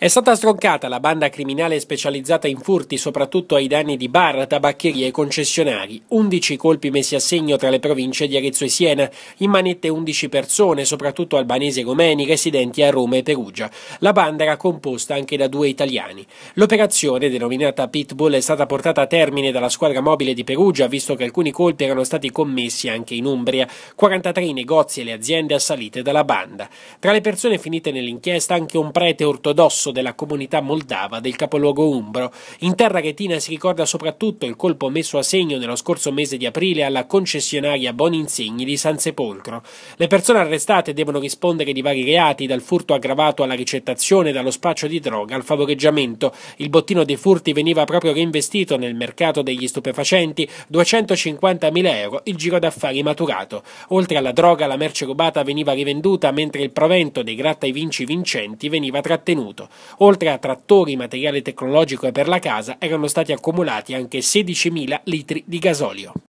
È stata stroncata la banda criminale specializzata in furti, soprattutto ai danni di bar, tabaccherie e concessionari. 11 colpi messi a segno tra le province di Arezzo e Siena, in manette 11 persone, soprattutto albanesi e romeni residenti a Roma e Perugia. La banda era composta anche da due italiani. L'operazione, denominata Pitbull, è stata portata a termine dalla squadra mobile di Perugia, visto che alcuni colpi erano stati commessi anche in Umbria. 43 i negozi e le aziende assalite dalla banda. Tra le persone finite nell'inchiesta anche un prete ortodosso riflusso della comunità moldava del capoluogo umbro. In terra retina si ricorda soprattutto il colpo messo a segno nello scorso mese di aprile alla concessionaria Boninsegni di San Sepolcro. Le persone arrestate devono rispondere di vari reati, dal furto aggravato alla ricettazione, dallo spaccio di droga al favoreggiamento. Il bottino dei furti veniva proprio reinvestito nel mercato degli stupefacenti, 250.000 euro il giro d'affari maturato. Oltre alla droga, la merce rubata veniva rivenduta mentre il provento dei gratta e vinci vincenti veniva trattenuto. Oltre a trattori, materiale tecnologico e per la casa, erano stati accumulati anche 16.000 litri di gasolio.